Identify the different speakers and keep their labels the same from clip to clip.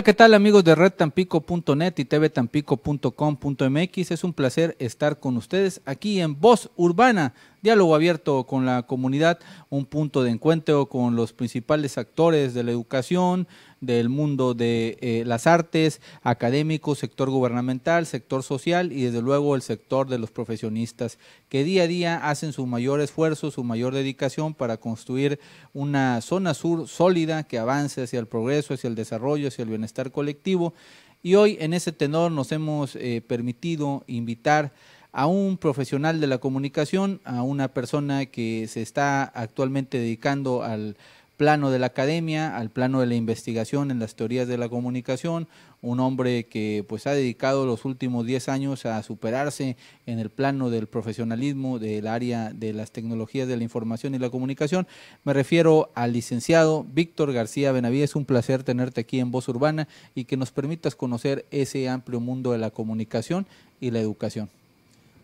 Speaker 1: Hola, ¿qué tal amigos de redtampico.net y tvtampico.com.mx? Es un placer estar con ustedes aquí en Voz Urbana, diálogo abierto con la comunidad, un punto de encuentro con los principales actores de la educación, del mundo de eh, las artes, académico, sector gubernamental, sector social y desde luego el sector de los profesionistas que día a día hacen su mayor esfuerzo, su mayor dedicación para construir una zona sur sólida que avance hacia el progreso, hacia el desarrollo, hacia el bienestar colectivo. Y hoy en ese tenor nos hemos eh, permitido invitar a un profesional de la comunicación, a una persona que se está actualmente dedicando al plano de la academia, al plano de la investigación en las teorías de la comunicación, un hombre que pues ha dedicado los últimos 10 años a superarse en el plano del profesionalismo del área de las tecnologías de la información y la comunicación. Me refiero al licenciado Víctor García Benavides, un placer tenerte aquí en Voz Urbana y que nos permitas conocer ese amplio mundo de la comunicación y la educación.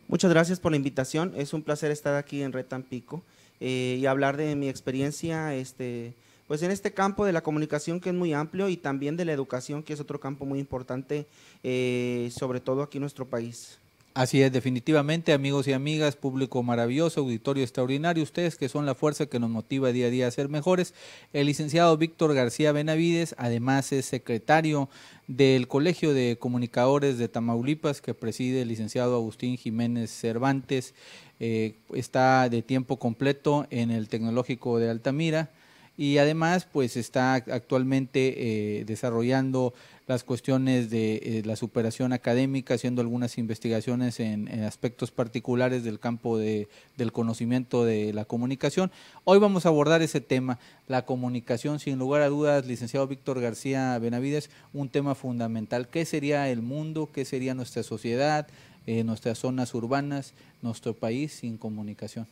Speaker 1: Muchas gracias por la invitación,
Speaker 2: es un placer estar aquí en Retampico. Eh, y hablar de mi experiencia este, pues en este campo de la comunicación que es muy amplio y también de la educación que es otro campo muy importante,
Speaker 1: eh, sobre todo aquí en nuestro país. Así es, definitivamente, amigos y amigas, público maravilloso, auditorio extraordinario, ustedes que son la fuerza que nos motiva día a día a ser mejores. El licenciado Víctor García Benavides, además es secretario del Colegio de Comunicadores de Tamaulipas, que preside el licenciado Agustín Jiménez Cervantes, eh, está de tiempo completo en el Tecnológico de Altamira y además pues está actualmente eh, desarrollando las cuestiones de eh, la superación académica, haciendo algunas investigaciones en, aspectos particulares del campo de, del conocimiento de la comunicación. Hoy vamos a abordar ese tema, la comunicación, sin lugar a dudas, licenciado Víctor García Benavides, un tema fundamental. ¿Qué sería el mundo? ¿Qué sería nuestra sociedad? Eh, nuestras zonas urbanas, nuestro país sin comunicación?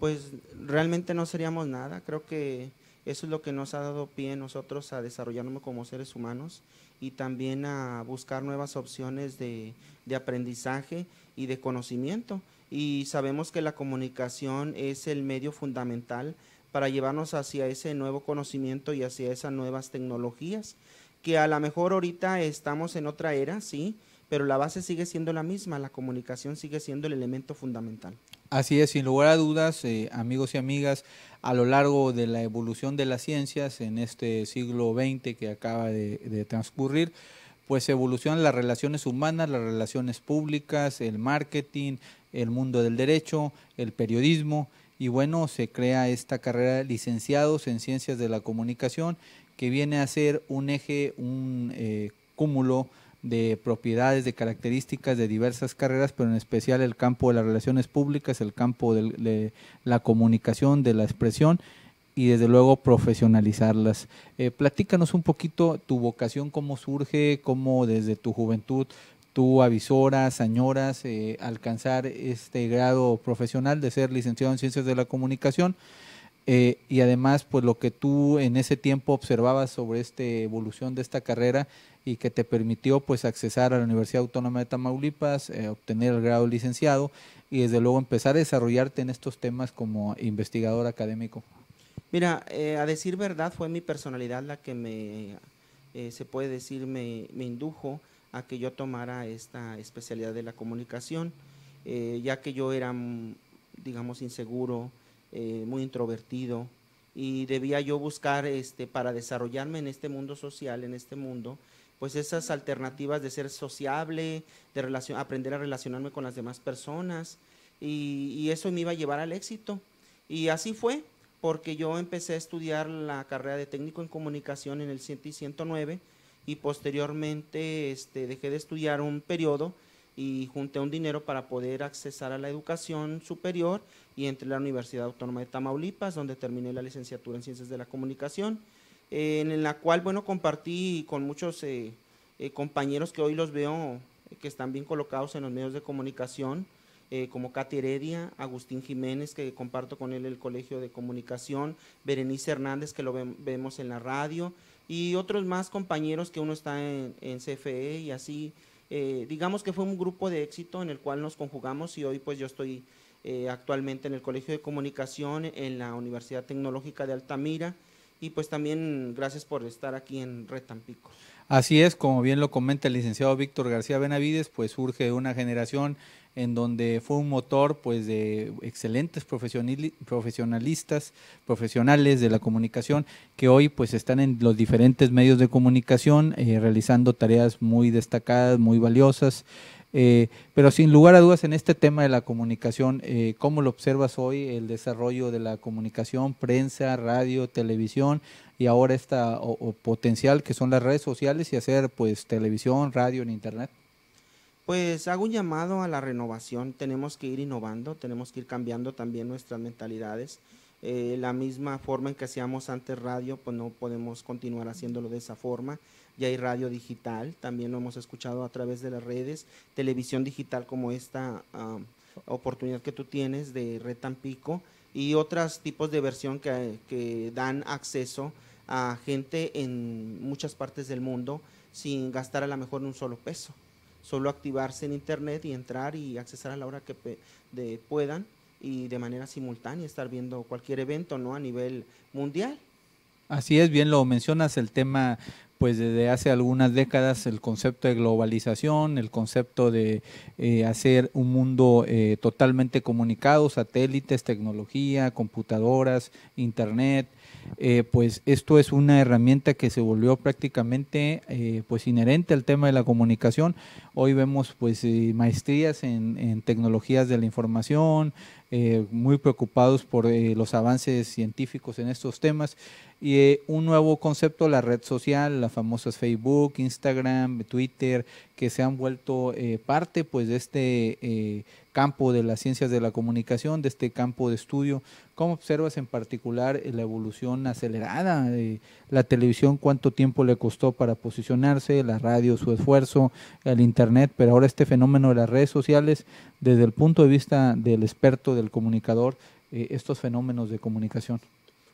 Speaker 2: Pues realmente no seríamos nada. Creo que eso es lo que nos ha dado pie nosotros a desarrollarnos como seres humanos y también a buscar nuevas opciones de, de aprendizaje y de conocimiento. Y sabemos que la comunicación es el medio fundamental para llevarnos hacia ese nuevo conocimiento y hacia esas nuevas tecnologías, que a lo mejor ahorita estamos en otra era, sí, pero la base sigue siendo la misma, la comunicación sigue siendo el elemento fundamental.
Speaker 1: Así es, sin lugar a dudas, eh, amigos y amigas, a lo largo de la evolución de las ciencias en este siglo XX que acaba de, transcurrir, pues evolucionan las relaciones humanas, las relaciones públicas, el marketing, el mundo del derecho, el periodismo, y bueno, se crea esta carrera de licenciados en ciencias de la comunicación que viene a ser un eje, un eh, cúmulo de propiedades, de características de diversas carreras, pero en especial el campo de las relaciones públicas, el campo de la comunicación, de la expresión y desde luego profesionalizarlas. Eh, platícanos un poquito tu vocación, cómo surge, cómo desde tu juventud tú avisoras, señoras eh, alcanzar este grado profesional de ser licenciado en Ciencias de la Comunicación eh, y además pues lo que tú en ese tiempo observabas sobre esta evolución de esta carrera y que te permitió pues accesar a la Universidad Autónoma de Tamaulipas, eh, obtener el grado de licenciado y desde luego empezar a desarrollarte en estos temas como investigador académico.
Speaker 2: Mira, eh, a decir verdad fue mi personalidad la que me, eh, se puede decir, me, me, indujo a que yo tomara esta especialidad de la comunicación, ya que yo era, digamos, inseguro, muy introvertido, y debía yo buscar este, para desarrollarme en este mundo social, en este mundo, pues esas alternativas de ser sociable, de aprender a relacionarme con las demás personas y, eso me iba a llevar al éxito. Y así fue, porque yo empecé a estudiar la carrera de técnico en comunicación en el 100 y 109 y posteriormente este, dejé de estudiar un periodo y junté un dinero para poder accesar a la educación superior y entre la Universidad Autónoma de Tamaulipas, donde terminé la licenciatura en Ciencias de la Comunicación en la cual, bueno, compartí con muchos eh, eh, compañeros que hoy los veo eh, que están bien colocados en los medios de comunicación, como Katy Heredia, Agustín Jiménez, que comparto con él el Colegio de Comunicación, Berenice Hernández, que lo vemos en la radio, y otros más compañeros que uno está en, CFE y así. digamos que fue un grupo de éxito en el cual nos conjugamos y hoy pues yo estoy actualmente en el Colegio de Comunicación, en la Universidad Tecnológica de Altamira y pues también gracias por estar aquí en Retampico.
Speaker 1: Así es, como bien lo comenta el licenciado Víctor García Benavides, pues surge una generación en donde fue un motor pues, de excelentes profesionalistas, profesionales de la comunicación, que hoy pues, están en los diferentes medios de comunicación eh, realizando tareas muy destacadas, muy valiosas. Eh, pero sin lugar a dudas en este tema de la comunicación, eh, ¿cómo lo observas hoy el desarrollo de la comunicación, prensa, radio, televisión y ahora esta o potencial que son las redes sociales y hacer pues televisión, radio en internet?
Speaker 2: pues hago un llamado a la renovación. Tenemos que ir innovando, tenemos que ir cambiando también nuestras mentalidades. Eh, la misma forma en que hacíamos antes radio, pues no podemos continuar haciéndolo de esa forma. Ya hay radio digital, también lo hemos escuchado a través de las redes, televisión digital como esta ah, oportunidad que tú tienes de Red Tampico y otros tipos de versión que dan acceso a gente en muchas partes del mundo sin gastar a lo mejor un solo peso solo activarse en internet y entrar y accesar a la hora que puedan y de manera simultánea estar viendo cualquier evento no a nivel mundial.
Speaker 1: Así es, bien lo mencionas, el tema pues desde hace algunas décadas el concepto de globalización, el concepto de eh, hacer un mundo eh, totalmente comunicado, satélites, tecnología, computadoras, internet, eh, pues esto es una herramienta que se volvió prácticamente pues inherente al tema de la comunicación. Hoy vemos pues maestrías en, tecnologías de la información, eh, muy preocupados por eh, los avances científicos en estos temas. Y eh, un nuevo concepto, la red social, las famosas Facebook, Instagram, Twitter, que se han vuelto parte pues, de este campo de las ciencias de la comunicación, de este campo de estudio ¿Cómo observas en particular eh, la evolución acelerada? de la televisión, cuánto tiempo le costó para posicionarse, la radio, su esfuerzo, el Internet, pero ahora este fenómeno de las redes sociales, desde el punto de vista del experto, del comunicador, eh, estos fenómenos de comunicación.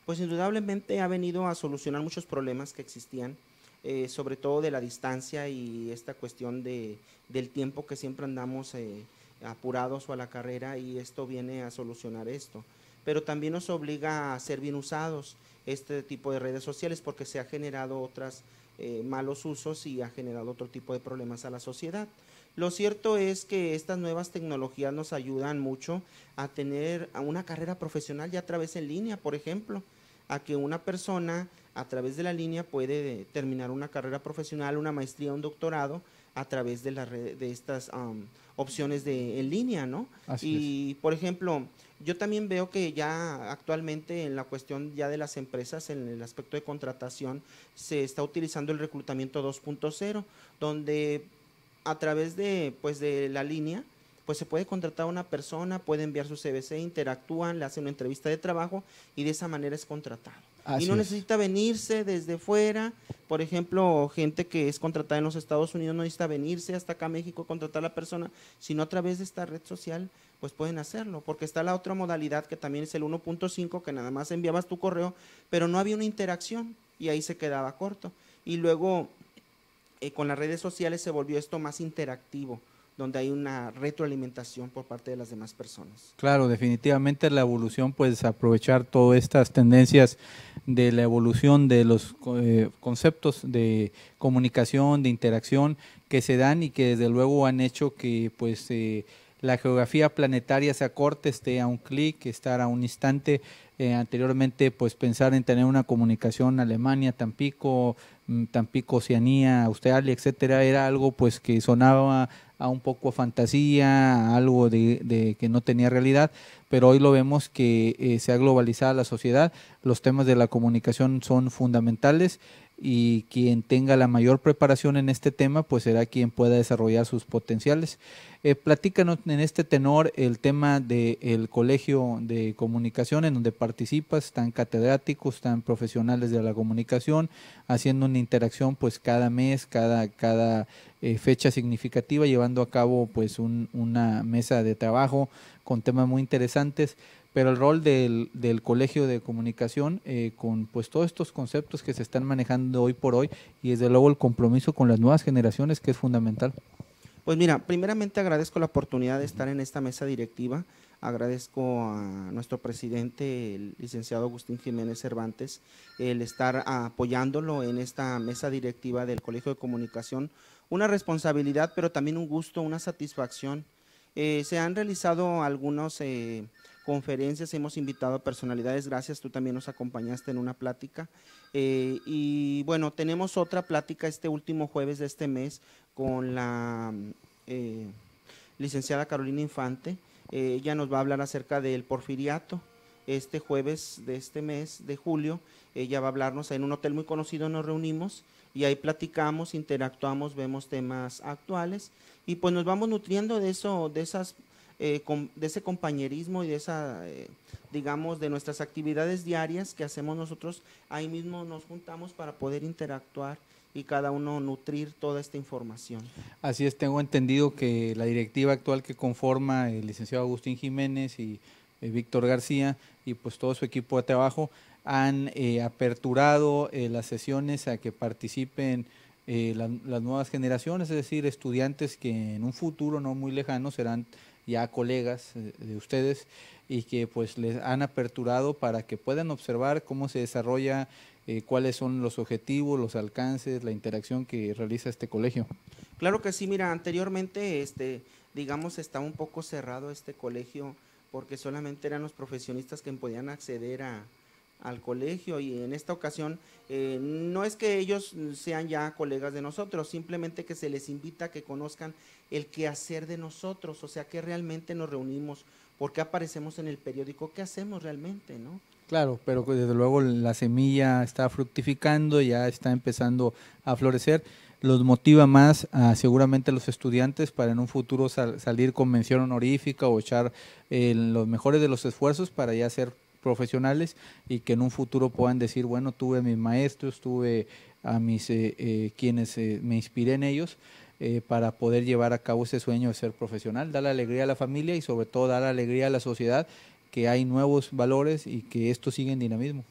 Speaker 2: Pues indudablemente ha venido a solucionar muchos problemas que existían. Eh, sobre todo de la distancia y esta cuestión de, del tiempo que siempre andamos apurados o a la carrera y esto viene a solucionar esto pero también nos obliga a ser bien usados este tipo de redes sociales porque se ha generado otros eh, malos usos y ha generado otro tipo de problemas a la sociedad. Lo cierto es que estas nuevas tecnologías nos ayudan mucho a tener una carrera profesional ya a través en línea, por ejemplo, a que una persona a través de la línea puede terminar una carrera profesional, una maestría, un doctorado, a través de, la red, de estas opciones de, en línea, ¿no? y, por ejemplo, yo también veo que ya actualmente en la cuestión ya de las empresas, en el aspecto de contratación, se está utilizando el reclutamiento 2.0, donde a través de, pues, de la línea, pues se puede contratar a una persona, puede enviar su CVC, interactúan, le hacen una entrevista de trabajo y de esa manera es contratado y no necesita venirse desde fuera. Por ejemplo, gente que es contratada en los Estados Unidos no necesita venirse hasta acá a México a contratar a la persona, sino a través de esta red social, pues pueden hacerlo. Porque está la otra modalidad que también es el 1.5, que nada más enviabas tu correo, pero no había una interacción y ahí se quedaba corto. Y luego eh, con las redes sociales se volvió esto más interactivo donde hay una retroalimentación por parte de las demás personas.
Speaker 1: Claro, definitivamente la evolución, pues aprovechar todas estas tendencias de la evolución de los eh, conceptos de comunicación, de interacción que se dan y que desde luego han hecho que pues eh, la geografía planetaria se acorte, esté a un clic, estar a un instante. Eh, anteriormente, pues pensar en tener una comunicación Alemania, Tampico, mm, Tampico, Oceanía, Australia, etcétera, era algo pues que sonaba a un poco a fantasía, a algo de, que no tenía realidad, pero hoy lo vemos que eh, se ha globalizado la sociedad, los temas de la comunicación son fundamentales y quien tenga la mayor preparación en este tema, pues será quien pueda desarrollar sus potenciales. Eh, platícanos en este tenor el tema del Colegio de Comunicación, en donde participas, están catedráticos, están profesionales de la comunicación, haciendo una interacción pues cada mes, cada, cada eh, fecha significativa, llevando a cabo pues una mesa de trabajo con temas muy interesantes pero el rol del, Colegio de Comunicación eh, con pues todos estos conceptos que se están manejando hoy por hoy y desde luego el compromiso con las nuevas generaciones que es fundamental.
Speaker 2: Pues mira, primeramente agradezco la oportunidad de estar en esta mesa directiva, agradezco a nuestro presidente, el licenciado Agustín Jiménez Cervantes, el estar apoyándolo en esta mesa directiva del Colegio de Comunicación, una responsabilidad, pero también un gusto, una satisfacción. Eh, se han realizado algunos... Eh, conferencias, hemos invitado a personalidades, gracias, tú también nos acompañaste en una plática. Eh, y bueno, tenemos otra plática este último jueves de este mes con la eh, licenciada Carolina Infante. Eh, ella nos va a hablar acerca del porfiriato. Este jueves de este mes de julio, ella va a hablarnos en un hotel muy conocido, nos reunimos y ahí platicamos, interactuamos, vemos temas actuales y pues nos vamos nutriendo de eso, de esas eh, de ese compañerismo y de esa, eh, digamos, de nuestras actividades diarias que hacemos nosotros, ahí mismo nos juntamos para poder interactuar y cada uno nutrir toda esta información.
Speaker 1: Así es, tengo entendido que la directiva actual que conforma el licenciado Agustín Jiménez y eh, Víctor García y pues todo su equipo de trabajo han aperturado las sesiones a que participen las nuevas generaciones, es decir, estudiantes que en un futuro no muy lejano serán ya colegas eh, de ustedes y que pues les han aperturado para que puedan observar cómo se desarrolla, eh, cuáles son los objetivos, los alcances, la interacción que realiza este colegio. Claro
Speaker 2: que sí, mira, anteriormente este, digamos estaba un poco cerrado este colegio porque solamente eran los profesionistas que podían acceder a, al colegio y en esta ocasión eh, no es que ellos sean ya colegas de nosotros, simplemente que se les invita a que conozcan el quehacer de nosotros, o sea, que realmente nos reunimos, porque aparecemos en el periódico, qué hacemos realmente, ¿no?
Speaker 1: Claro, pero desde luego la semilla está fructificando, ya está empezando a florecer, los motiva más a, seguramente los estudiantes para en un futuro salir con mención honorífica o echar eh, los mejores de los esfuerzos para ya ser profesionales y que en un futuro puedan decir, bueno, tuve mis maestros, tuve a mis eh, eh, quienes eh, me inspiré en ellos para poder llevar a cabo ese sueño de ser profesional, dar alegría a la familia y sobre todo dar alegría a la sociedad que hay nuevos valores y que esto sigue en dinamismo.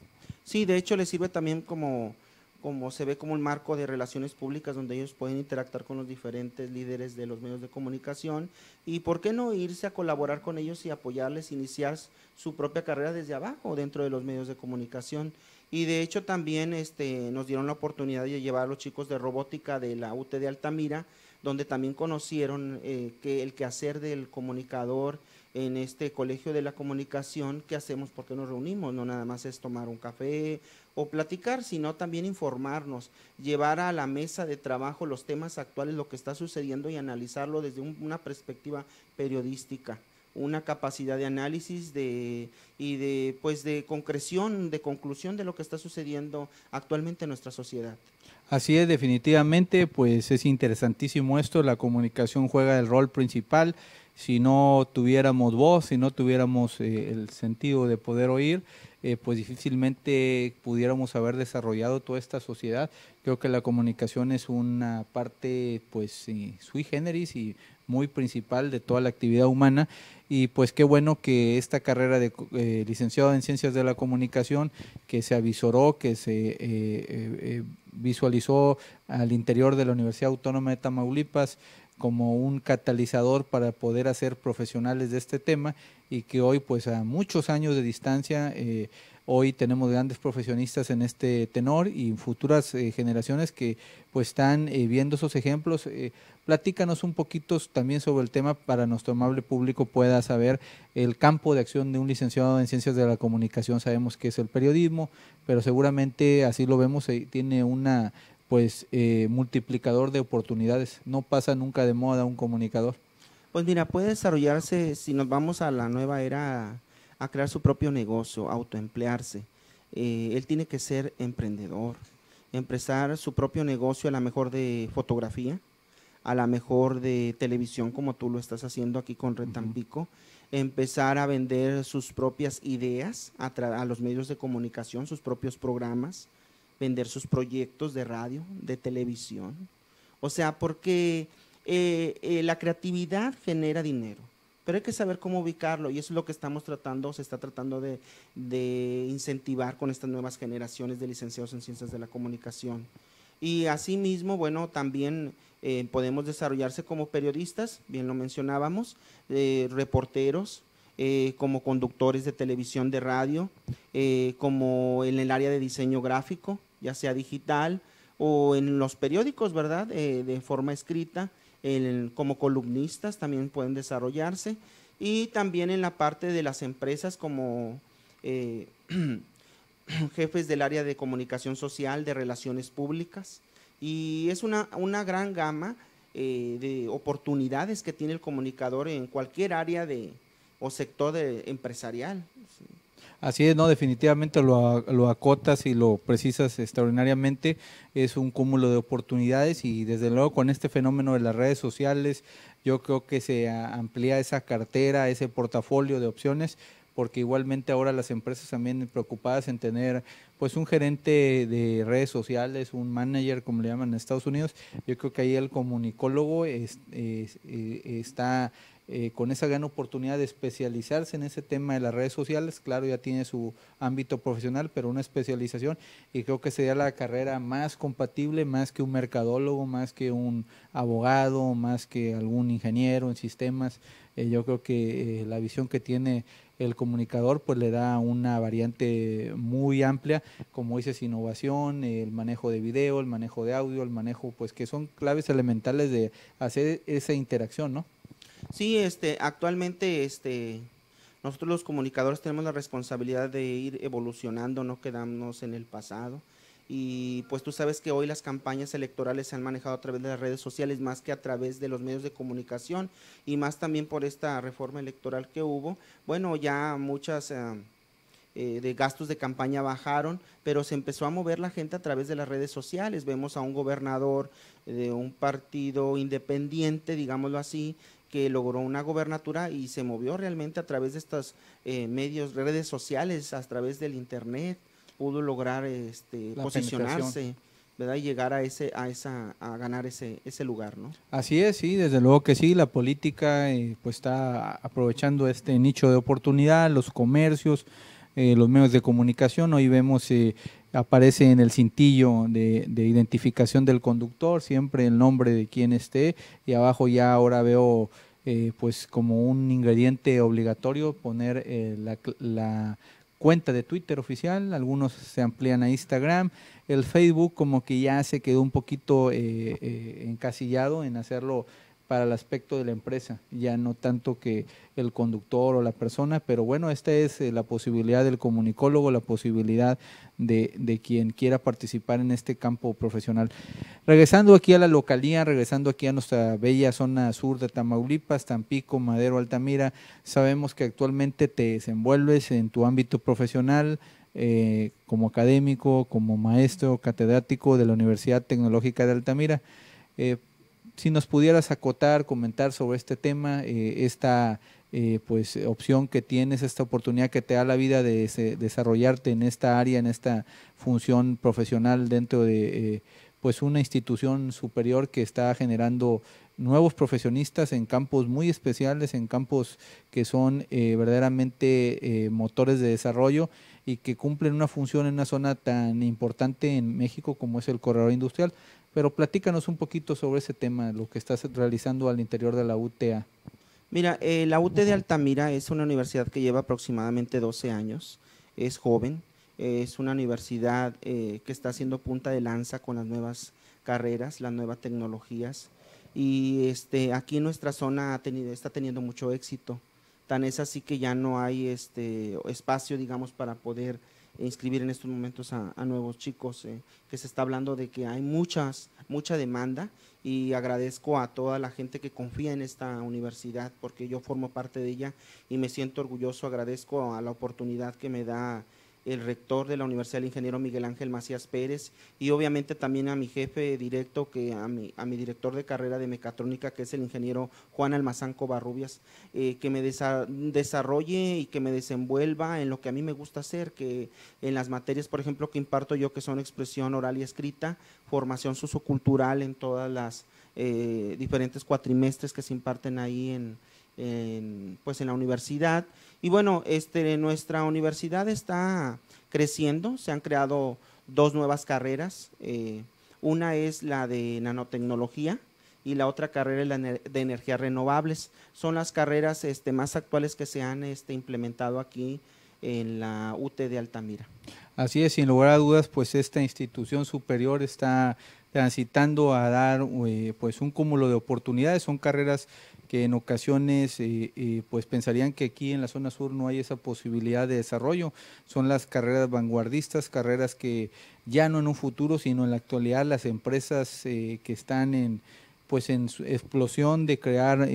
Speaker 1: Sí, de hecho le sirve
Speaker 2: también como como se ve como el marco de relaciones públicas donde ellos pueden interactuar con los diferentes líderes de los medios de comunicación y por qué no irse a colaborar con ellos y apoyarles, iniciar su propia carrera desde abajo dentro de los medios de comunicación. Y de hecho también este, nos dieron la oportunidad de llevar a los chicos de robótica de la UT de Altamira, donde también conocieron eh, que el quehacer del comunicador, en este Colegio de la Comunicación, ¿qué hacemos? ¿Por qué nos reunimos? No nada más es tomar un café o platicar, sino también informarnos, llevar a la mesa de trabajo los temas actuales, lo que está sucediendo y analizarlo desde una perspectiva periodística una capacidad de análisis de, y de pues de concreción, de conclusión de lo que está sucediendo actualmente en nuestra sociedad.
Speaker 1: Así es, definitivamente, pues es interesantísimo esto, la comunicación juega el rol principal si no tuviéramos voz, si no tuviéramos eh, el sentido de poder oír, eh, pues difícilmente pudiéramos haber desarrollado toda esta sociedad. Creo que la comunicación es una parte, pues, eh, sui generis y muy principal de toda la actividad humana. Y pues qué bueno que esta carrera de licenciado en Ciencias de la Comunicación, que se avisoró, que se visualizó al interior de la Universidad Autónoma de Tamaulipas, como un catalizador para poder hacer profesionales de este tema y que hoy, pues a muchos años de distancia, eh, hoy tenemos grandes profesionistas en este tenor y futuras eh, generaciones que pues están eh, viendo esos ejemplos. platícanos un poquito también sobre el tema para nuestro amable público pueda saber el campo de acción de un licenciado en ciencias de la comunicación. Sabemos que es el periodismo, pero seguramente así lo vemos, tiene una pues eh, multiplicador de oportunidades. No pasa nunca de moda un comunicador. Pues mira, puede desarrollarse, si nos vamos a la nueva
Speaker 2: era, a crear su propio negocio, autoemplearse. Eh, él tiene que ser emprendedor, empezar su propio negocio a la mejor de fotografía, a la mejor de televisión, como tú lo estás haciendo aquí con Retampico. empezar a vender sus propias ideas a, los medios de comunicación, sus propios programas, vender sus proyectos de radio, de televisión. O sea, porque eh, eh, la creatividad genera dinero, pero hay que saber cómo ubicarlo y eso es lo que estamos tratando, se está tratando de, incentivar con estas nuevas generaciones de licenciados en ciencias de la comunicación. Y asimismo, bueno, también eh, podemos desarrollarse como periodistas, bien lo mencionábamos, reporteros, como conductores de televisión, de radio, como en el área de diseño gráfico, ya sea digital o en los periódicos, ¿verdad? Eh, de forma escrita, como columnistas también pueden desarrollarse y también en la parte de las empresas como eh, jefes del área de comunicación social, de relaciones públicas. Y es una, una gran gama eh, de oportunidades que tiene el comunicador en cualquier área de, o sector empresarial.
Speaker 1: Así es, no, definitivamente lo, acotas y lo precisas extraordinariamente. Es un cúmulo de oportunidades y desde luego con este fenómeno de las redes sociales, yo creo que se amplía esa cartera, ese portafolio de opciones porque igualmente ahora las empresas también preocupadas en tener pues un gerente de redes sociales, un manager como le llaman en Estados Unidos, yo creo que ahí el comunicólogo eh, está eh, con esa gran oportunidad de especializarse en ese tema de las redes sociales. Claro, ya tiene su ámbito profesional, pero una especialización y creo que sería la carrera más compatible, más que un mercadólogo, más que un abogado, más que algún ingeniero en sistemas. Eh, yo creo que eh, la visión que tiene el comunicador pues le da una variante muy amplia, como dices, innovación, el manejo de video, el manejo de audio, el manejo, pues que son claves elementales de hacer esa interacción, ¿no?
Speaker 2: Sí, este, actualmente este, nosotros los comunicadores tenemos la responsabilidad de ir evolucionando, no quedarnos en el pasado. Y pues tú sabes que hoy las campañas electorales se han manejado a través de las redes sociales más que a través de los medios de comunicación y más también por esta reforma electoral que hubo. Bueno, ya muchas... Eh, eh, de gastos de campaña bajaron, pero se empezó a mover la gente a través de las redes sociales. Vemos a un gobernador de un partido independiente, digámoslo así, que logró una gobernatura y se movió realmente a través de estos eh, medios, redes sociales, a través del internet, pudo lograr este, posicionarse. ¿verdad? Y llegar a ese, a esa, a ganar ese, ese lugar, ¿no?
Speaker 1: Así es, sí, desde luego que sí, la política eh, pues está aprovechando este nicho de oportunidad, los comercios, eh, los medios de comunicación. Hoy vemos, eh, aparece en el cintillo de, identificación del conductor, siempre el nombre de quien esté, y abajo ya ahora veo eh, pues como un ingrediente obligatorio poner la, cuenta de Twitter oficial, algunos se amplían a Instagram, el Facebook como que ya se quedó un poquito encasillado en hacerlo para el aspecto de la empresa, ya no tanto que el conductor o la persona, pero bueno, esta es eh, la posibilidad del comunicólogo, la posibilidad de, quien quiera participar en este campo profesional. Regresando aquí a la localía, regresando aquí a nuestra bella zona sur de Tamaulipas, Tampico, Madero, Altamira, sabemos que actualmente te desenvuelves en tu ámbito profesional, eh, como académico, como maestro catedrático de la Universidad Tecnológica de Altamira. Eh, si nos pudieras acotar, comentar sobre este tema, eh, esta eh, pues opción que tienes, esta oportunidad que te da la vida de, desarrollarte en esta área, en esta función profesional dentro de eh, pues una institución superior que está generando nuevos profesionistas en campos muy especiales, en campos que son verdaderamente motores de desarrollo y que cumplen una función en una zona tan importante en México como es el corredor industrial. Pero platícanos un poquito sobre ese tema, lo que estás realizando al interior de la UTA.
Speaker 2: Mira, eh, la UT de Altamira es una universidad que lleva aproximadamente 12 años, es joven, es una universidad eh, que está haciendo punta de lanza con las nuevas carreras, las nuevas tecnologías, y este, aquí en nuestra zona ha tenido, está teniendo mucho éxito. Tan es así que ya no hay este, espacio, digamos, para poder inscribir en estos momentos a, nuevos chicos, eh, que se está hablando de que hay muchas, mucha demanda y agradezco a toda la gente que confía en esta universidad porque yo formo parte de ella y me siento orgulloso, agradezco a la oportunidad que me da el rector de la Universidad, del ingeniero Miguel Ángel Macías Pérez, y obviamente también a mi jefe directo, que a mi, a mi director de carrera de mecatrónica, que es el ingeniero Juan Almazán Covarrubias, eh, que me desarrolle y que me desenvuelva en lo que a mí me gusta hacer, que en las materias, por ejemplo, que imparto yo, que son expresión oral y escrita, formación sociocultural en todas las eh, diferentes cuatrimestres que se imparten ahí en, pues en la universidad. Y bueno, este, nuestra universidad está creciendo, se han creado dos nuevas carreras. Eh, una es la de nanotecnología y la otra carrera es la de energías renovables. Son las carreras este, más actuales que se han este, implementado aquí en la UT de Altamira.
Speaker 1: Así es, sin lugar a dudas, pues esta institución superior está transitando a dar eh, pues un cúmulo de oportunidades, son carreras que en ocasiones eh, eh, pues pensarían que aquí en la zona sur no hay esa posibilidad de desarrollo. Son las carreras vanguardistas, carreras que ya no en un futuro, sino en la actualidad las empresas que están en pues en explosión de crear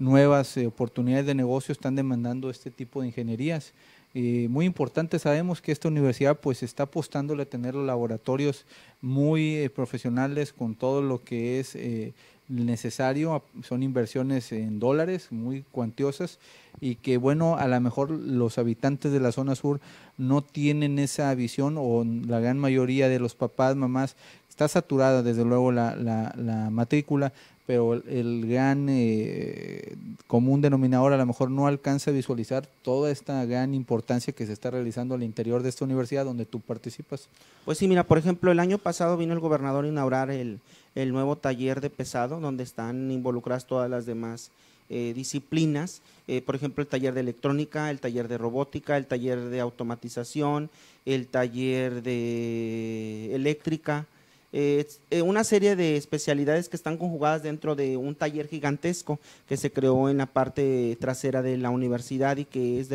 Speaker 1: nuevas oportunidades de negocio están demandando este tipo de ingenierías muy importante, sabemos que esta universidad pues está apostándole a tener laboratorios muy eh, profesionales con todo lo que es eh, necesario, son inversiones en dólares muy cuantiosas y que bueno, a lo mejor los habitantes de la zona sur no tienen esa visión o la gran mayoría de los papás, mamás, está saturada desde luego la matrícula, pero el, gran eh, común denominador a lo mejor no alcanza a visualizar toda esta gran importancia que se está realizando al interior de esta universidad donde tú participas. Pues sí, mira, por
Speaker 2: ejemplo, el año pasado vino el gobernador a inaugurar el, nuevo taller de pesado donde están involucradas todas las demás eh, disciplinas, eh, por ejemplo, el taller de electrónica, el taller de robótica, el taller de automatización, el taller de eléctrica, es eh, una serie de especialidades que están conjugadas dentro de un taller gigantesco que se creó en la parte trasera de la universidad y que es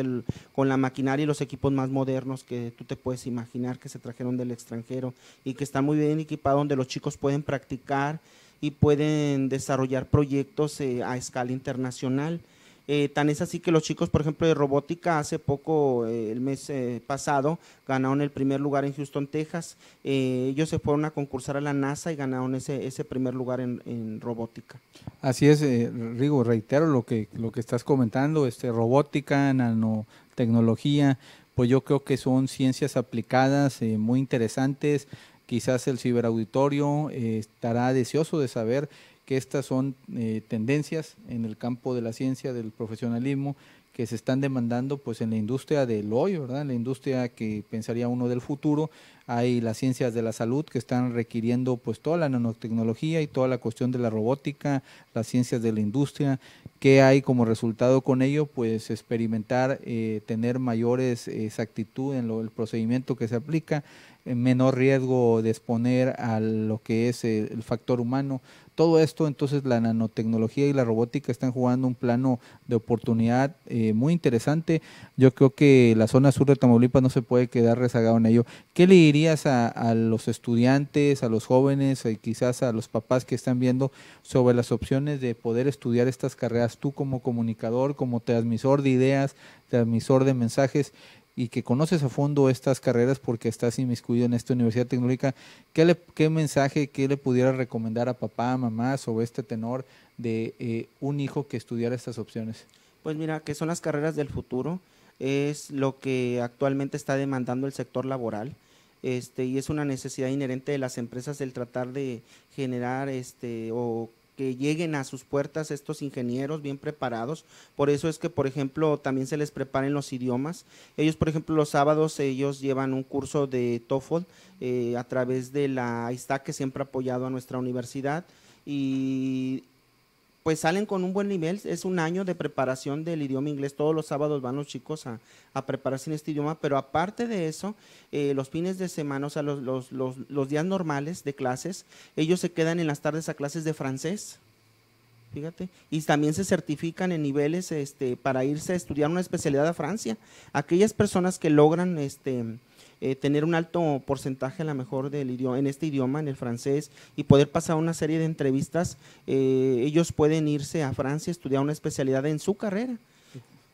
Speaker 2: con la maquinaria y los equipos más modernos que tú te puedes imaginar que se trajeron del extranjero y que está muy bien equipado donde los chicos pueden practicar y pueden desarrollar proyectos eh, a escala internacional. Eh, tan es así que los chicos, por ejemplo, de robótica, hace poco, eh, el mes eh, pasado, ganaron el primer lugar en Houston, Texas. ellos se fueron a concursar a la NASA y ganaron ese, primer lugar en, en robótica.
Speaker 1: Así es, Rigo, reitero lo que, lo que estás comentando, este, robótica, nanotecnología, pues yo creo que son ciencias aplicadas muy interesantes. Quizás el ciberauditorio eh, estará deseoso de saber que estas son eh, tendencias en el campo de la ciencia, del profesionalismo, que se están demandando pues en la industria del hoy, ¿verdad? En la industria que pensaría uno del futuro, hay las ciencias de la salud que están requiriendo pues toda la nanotecnología y toda la cuestión de la robótica, las ciencias de la industria, que hay como resultado con ello pues experimentar, eh, tener mayores exactitud en el procedimiento que se aplica, eh, menor riesgo de exponer a lo que es el factor humano. Todo esto, entonces, la nanotecnología y la robótica están jugando un plano de oportunidad eh, muy interesante. Yo creo que la zona sur de Tamaulipas no se puede quedar rezagado en ello. ¿Qué le dirías a, a los estudiantes, a los jóvenes, y eh, quizás a los papás que están viendo sobre las opciones de poder estudiar estas carreras? Tú como comunicador, como transmisor de ideas, transmisor de mensajes, y que conoces a fondo estas carreras porque estás inmiscuido en esta universidad tecnológica, ¿qué, qué mensaje, qué le pudiera recomendar a papá, mamá sobre este tenor de eh, un hijo que estudiara estas opciones?
Speaker 2: Pues mira, que son las carreras del futuro, es lo que actualmente está demandando el sector laboral. Este, y es una necesidad inherente de las empresas el tratar de generar este, o que lleguen a sus puertas estos ingenieros bien preparados. Por eso es que, por ejemplo, también se les preparen los idiomas. Ellos, por ejemplo, los sábados ellos llevan un curso de TOEFL eh, a través de la ISTAC que siempre ha apoyado a nuestra universidad y pues salen con un buen nivel. Es un año de preparación del idioma inglés. Todos los sábados van los chicos a, prepararse en este idioma, pero aparte de eso, eh, los fines de semana, o sea, los, los, días normales de clases, ellos se quedan en las tardes a clases de francés. Fíjate, y también se certifican en niveles este, para irse a estudiar una especialidad a Francia. Aquellas personas que logran este, eh, tener un alto porcentaje a lo mejor del idioma, en este idioma, en el francés, y poder pasar una serie de entrevistas, eh, ellos pueden irse a Francia a estudiar una especialidad en su carrera.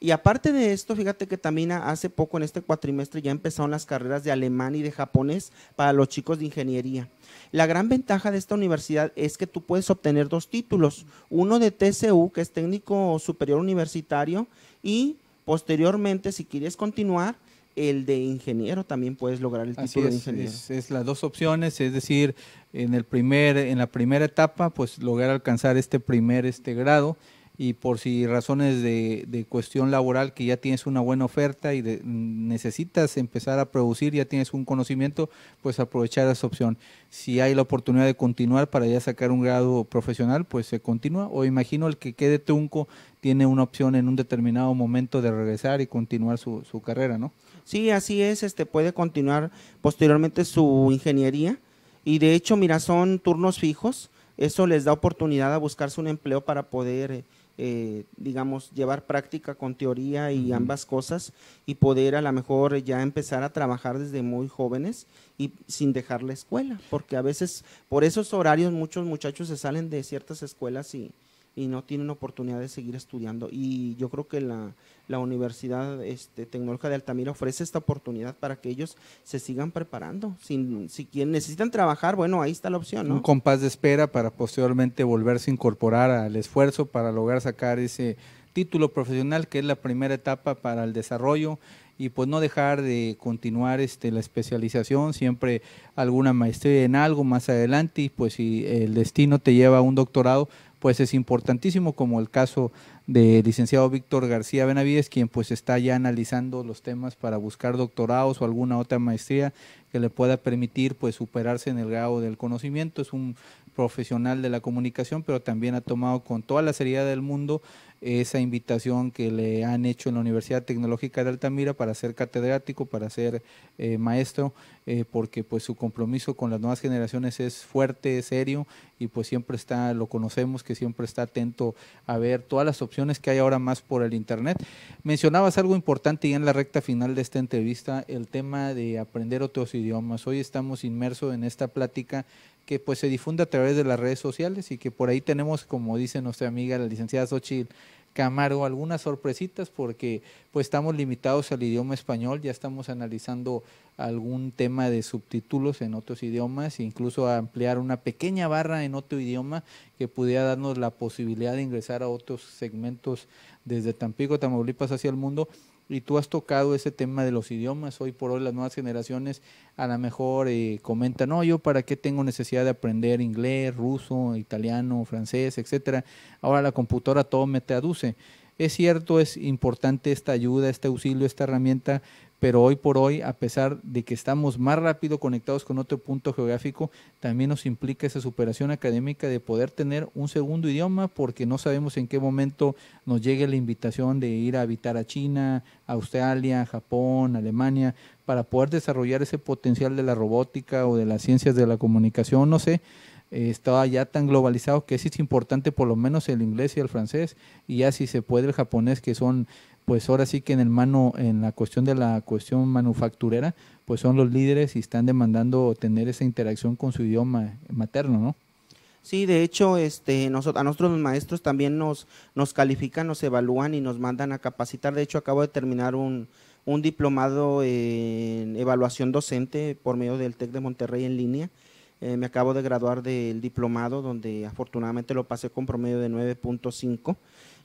Speaker 2: Y aparte de esto, fíjate que también hace poco en este cuatrimestre ya empezaron las carreras de alemán y de japonés para los chicos de ingeniería. La gran ventaja de esta universidad es que tú puedes obtener dos títulos, uno de TCU, que es técnico superior universitario, y posteriormente, si quieres continuar, el de ingeniero también puedes lograr el título de ingeniero.
Speaker 1: Es, las dos opciones, es decir, en, el primer, en la primera etapa, pues lograr alcanzar este primer este grado y por si razones de, de cuestión laboral que ya tienes una buena oferta y necesitas empezar a producir, ya tienes un conocimiento, pues aprovechar esa opción. Si hay la oportunidad de continuar para ya sacar un grado profesional, pues se continúa. O imagino el que quede trunco tiene una opción en un determinado momento de regresar y continuar su, su carrera, ¿no? Sí, así es, este puede continuar posteriormente su ingeniería
Speaker 2: y de hecho, mira, son turnos fijos, eso les da oportunidad a buscarse un empleo para poder eh, eh, digamos, llevar práctica con teoría y ambas cosas y poder a lo mejor ya empezar a trabajar desde muy jóvenes y sin dejar la escuela, porque a veces por esos horarios muchos muchachos se salen de ciertas escuelas y, y no tienen oportunidad de seguir estudiando. Y yo creo que la, Universidad este, Tecnológica de Altamira ofrece esta oportunidad para que ellos se sigan preparando. Si, si quieren, necesitan trabajar, bueno, ahí está la opción. Un
Speaker 1: compás de espera para posteriormente volverse a incorporar al esfuerzo para lograr sacar ese título profesional que es la primera etapa para el desarrollo y pues no dejar de continuar este, la especialización, siempre alguna maestría en algo más adelante y pues si el destino te lleva a un doctorado, pues es importantísimo, como el caso del licenciado Víctor García Benavides, quien pues está ya analizando los temas para buscar doctorados o alguna otra maestría que le pueda permitir pues superarse en el grado del conocimiento. Es un profesional de la comunicación, pero también ha tomado con toda la seriedad del mundo esa invitación que le han hecho en la Universidad Tecnológica de Altamira para ser catedrático, para ser eh, maestro eh, porque pues su compromiso con las nuevas generaciones es fuerte, es serio y pues siempre está, lo conocemos, que siempre está atento a ver todas las opciones que hay ahora más por el Internet. Mencionabas algo importante y en la recta final de esta entrevista, el tema de aprender otros idiomas. Hoy estamos inmersos en esta plática que pues se difunde a través de las redes sociales y que por ahí tenemos, como dice nuestra amiga la licenciada Xochitl, Camargo algunas sorpresitas porque pues estamos limitados al idioma español, ya estamos analizando algún tema de subtítulos en otros idiomas, incluso a ampliar una pequeña barra en otro idioma que pudiera darnos la posibilidad de ingresar a otros segmentos desde Tampico, Tamaulipas hacia el mundo y tú has tocado ese tema de los idiomas. Hoy por hoy las nuevas generaciones a lo mejor eh, comentan, no, yo para qué tengo necesidad de aprender inglés, ruso, italiano, francés, etcétera. Ahora la computadora todo me traduce. Es cierto, es importante esta ayuda, este auxilio, esta herramienta, pero hoy por hoy, a pesar de que estamos más rápido conectados con otro punto geográfico, también nos implica esa superación académica de poder tener un segundo idioma porque no sabemos en qué momento nos llegue la invitación de ir a habitar a China, Australia, Japón, Alemania, para poder desarrollar ese potencial de la robótica o de las ciencias de la comunicación, no sé eh, Estaba ya tan globalizado que sí es importante por lo menos el inglés y el francés, y ya si se puede el japonés, que son pues ahora sí que en el mano, en la cuestión de la cuestión manufacturera, pues son los líderes y están demandando tener esa interacción con su idioma materno, ¿no?
Speaker 2: Sí, de hecho, este, nosotros, a nosotros los maestros también nos, nos califican, nos evalúan y nos mandan a capacitar. De hecho, acabo de terminar un, diplomado en evaluación docente por medio del TEC de Monterrey en línea. Eh, me acabo de graduar del diplomado, donde afortunadamente lo pasé con promedio de 9.5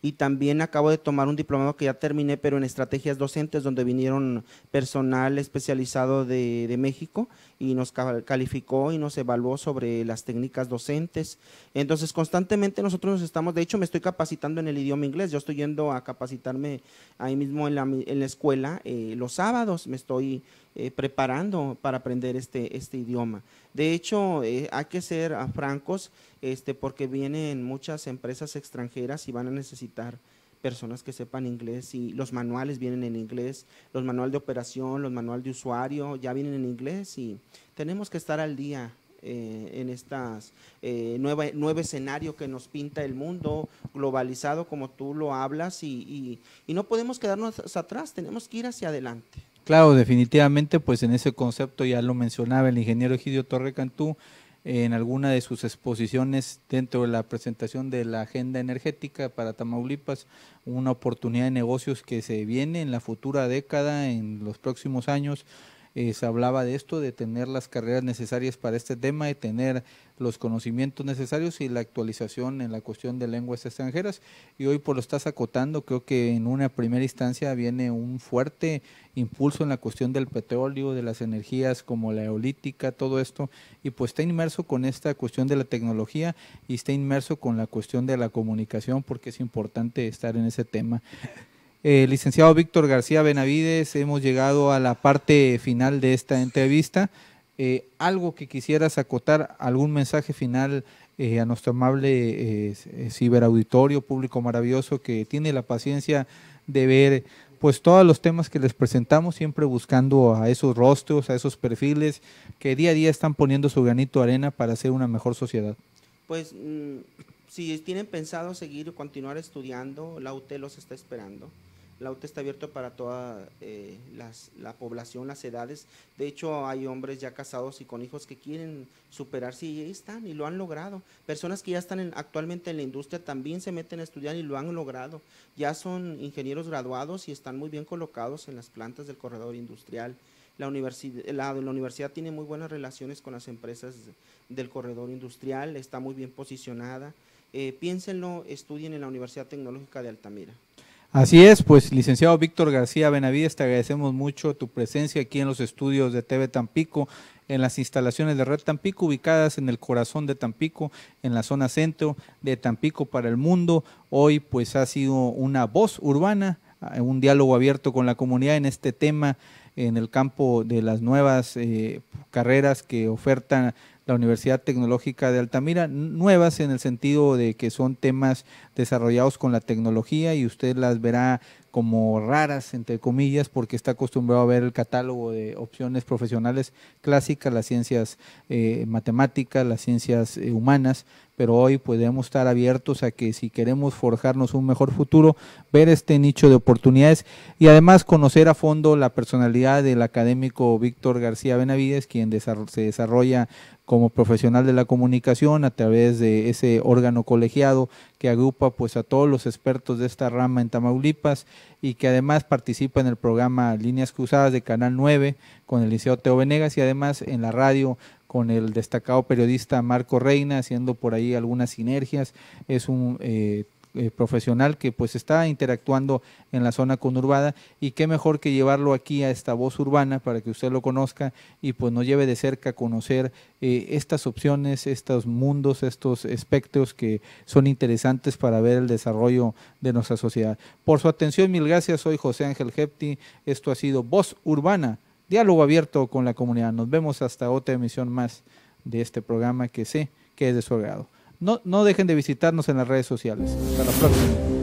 Speaker 2: y también acabo de tomar un diplomado que ya terminé, pero en estrategias docentes, donde vinieron personal especializado de, México y nos calificó y nos evaluó sobre las técnicas docentes. Entonces, constantemente nosotros nos estamos, de hecho, me estoy capacitando en el idioma inglés, yo estoy yendo a capacitarme ahí mismo en la, en la escuela eh, los sábados, me estoy eh, preparando para aprender este, este idioma. De hecho, eh, hay que ser ah, francos este, porque vienen muchas empresas extranjeras y van a necesitar personas que sepan inglés y los manuales vienen en inglés, los manuales de operación, los manuales de usuario ya vienen en inglés y tenemos que estar al día eh, en estas eh, nueva, nuevo escenario que nos pinta el mundo globalizado como tú lo hablas y, y, no podemos quedarnos atrás, tenemos que ir hacia
Speaker 1: adelante. Claro, definitivamente, pues en ese concepto ya lo mencionaba el ingeniero Egidio Torre Cantú en alguna de sus exposiciones dentro de la presentación de la agenda energética para Tamaulipas, una oportunidad de negocios que se viene en la futura década, en los próximos años, eh, se hablaba de esto, de tener las carreras necesarias para este tema, de tener los conocimientos necesarios y la actualización en la cuestión de lenguas extranjeras. Y hoy por lo estás acotando, creo que en una primera instancia viene un fuerte impulso en la cuestión del petróleo, de las energías como la eolítica, todo esto, y pues está inmerso con esta cuestión de la tecnología y está inmerso con la cuestión de la comunicación porque es importante estar en ese tema. Eh, licenciado Víctor García Benavides, hemos llegado a la parte final de esta entrevista. Eh, algo que quisieras acotar, algún mensaje final eh, a nuestro amable ciberauditorio, público maravilloso que tiene la paciencia de ver pues todos los temas que les presentamos, siempre buscando a esos rostros, a esos perfiles que día a día están poniendo su granito de arena para hacer una mejor sociedad.
Speaker 2: Pues mm, si tienen pensado seguir o continuar estudiando, la UT los está esperando. La UTE está abierta para toda eh, la población, las edades. De hecho, hay hombres ya casados y con hijos que quieren superarse y ahí están y lo han logrado. Personas que ya están actualmente en la industria también se meten a estudiar y lo han logrado. Ya son ingenieros graduados y están muy bien colocados en las plantas del corredor industrial. La universidad, tiene muy buenas relaciones con las empresas del corredor industrial, está muy bien posicionada. Eh, piénsenlo, estudien en la Universidad Tecnológica de Altamira.
Speaker 1: Así es, pues licenciado Víctor García Benavides, te agradecemos mucho tu presencia aquí en los estudios de TV Tampico, en las instalaciones de Red Tampico, ubicadas en el corazón de Tampico, en la zona centro de Tampico para el mundo. Hoy pues ha sido una voz urbana, eh, un diálogo abierto con la comunidad en este tema, en el campo de las nuevas eh, carreras que ofertan la Universidad Tecnológica de Altamira, nuevas en el sentido de que son temas desarrollados con la tecnología y usted las verá como raras, entre comillas, porque está acostumbrado a ver el catálogo de opciones profesionales clásicas, las ciencias eh, matemáticas, las ciencias eh, humanas, pero hoy podemos estar abiertos a que si queremos forjarnos un mejor futuro, ver este nicho de oportunidades y además conocer a fondo la personalidad del académico Víctor García Benavides, quien se desarrolla como profesional de la comunicación a través de ese órgano colegiado que agrupa pues a todos los expertos de esta rama en Tamaulipas y que además participa en el programa Líneas Cruzadas de Canal 9 con el Liceo Teo Venegas y además en la radio con el destacado periodista Marco Reina, haciendo por ahí algunas sinergias. Es un eh, eh, profesional que pues está interactuando en la zona conurbada y qué mejor que llevarlo aquí a esta voz urbana para que usted lo conozca y pues nos lleve de cerca a conocer eh, estas opciones, estos mundos, estos espectros que son interesantes para ver el desarrollo de nuestra sociedad. Por su atención, mil gracias. Soy José Ángel Hepti. Esto ha sido Voz Urbana diálogo abierto con la comunidad. Nos vemos hasta otra emisión más de este programa que sé que es de su agrado. No, no dejen de visitarnos en las redes sociales. Hasta la próxima.